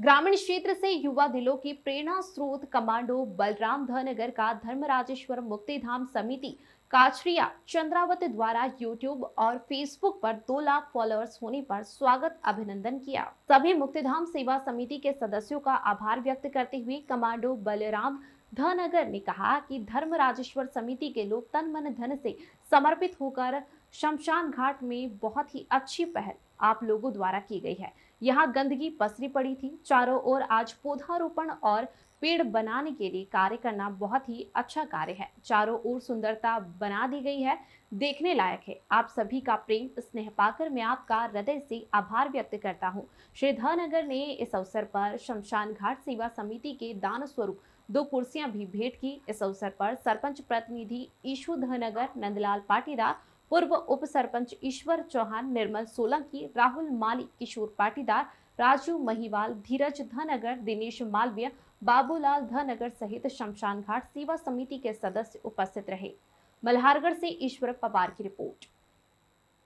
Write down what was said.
ग्रामीण क्षेत्र से युवा दिलों की प्रेरणा स्रोत कमांडो बलराम धनगर का धर्मराजेश्वर मुक्तिधाम समिति काछरिया चंद्रावत द्वारा यूट्यूब और फेसबुक पर दो लाख फॉलोअर्स होने पर स्वागत अभिनंदन किया सभी मुक्तिधाम सेवा समिति के सदस्यों का आभार व्यक्त करते हुए कमांडो बलराम धनगर ने कहा कि राजेश्वर समिति के लोग तन मन धन से समर्पित होकर शमशान घाट में बहुत ही अच्छी पहल आप लोगों द्वारा की गई है यहाँ गंदगी पसरी पड़ी थी चारों ओर आज पौधारोपण और पेड़ बनाने के लिए कार्य करना बहुत ही अच्छा कार्य है चारों ओर सुंदरता बना दी गई है देखने लायक है आप सभी का प्रेम स्नेह पाकर मैं आपका हृदय से आभार व्यक्त करता हूँ श्री धनगर ने इस अवसर पर शमशान घाट सेवा समिति के दान स्वरूप दो कुर्सियां भी भेंट की इस अवसर पर सरपंच प्रतिनिधि ईशु धनगर नंदलाल पाटीदार पूर्व उप सरपंच ईश्वर चौहान निर्मल सोलंकी राहुल माली किशोर पाटीदार राजू महिवाल धीरज धनगर दिनेश मालवीय बाबूलाल धनगर सहित शमशान घाट सेवा समिति के सदस्य उपस्थित रहे मल्हारगढ़ से ईश्वर पवार की रिपोर्ट